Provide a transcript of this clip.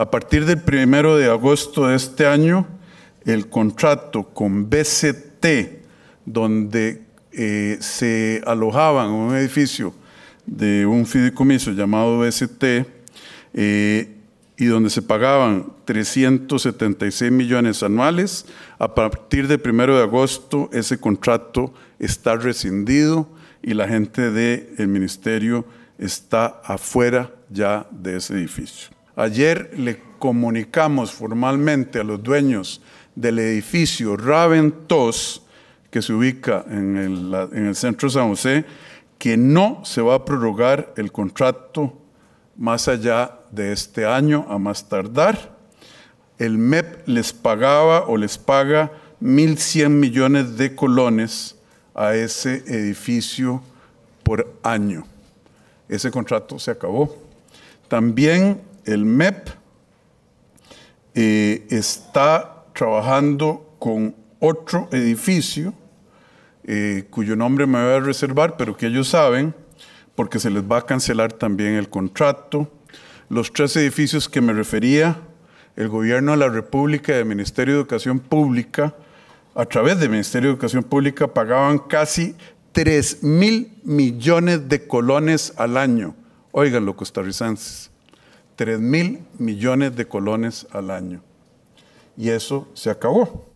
A partir del 1 de agosto de este año, el contrato con BCT, donde eh, se alojaban un edificio de un fideicomiso llamado BCT, eh, y donde se pagaban 376 millones anuales, a partir del 1 de agosto ese contrato está rescindido y la gente del ministerio está afuera ya de ese edificio. Ayer le comunicamos formalmente a los dueños del edificio Raventos, que se ubica en el, centro San José, que no se va a prorrogar el contrato más allá de este año a más tardar. El MEP les pagaba o les paga 1.100 millones de colones a ese edificio por año. Ese contrato se acabó. También el MEP eh, está trabajando con otro edificio eh, cuyo nombre me voy a reservar, pero que ellos saben, porque se les va a cancelar también el contrato. Los tres edificios que me refería, el gobierno de la República y el Ministerio de Educación Pública, a través del Ministerio de Educación Pública, pagaban casi 3 mil millones de colones al año. Oigan los costarricenses. 3 mil millones de colones al año. Y eso se acabó.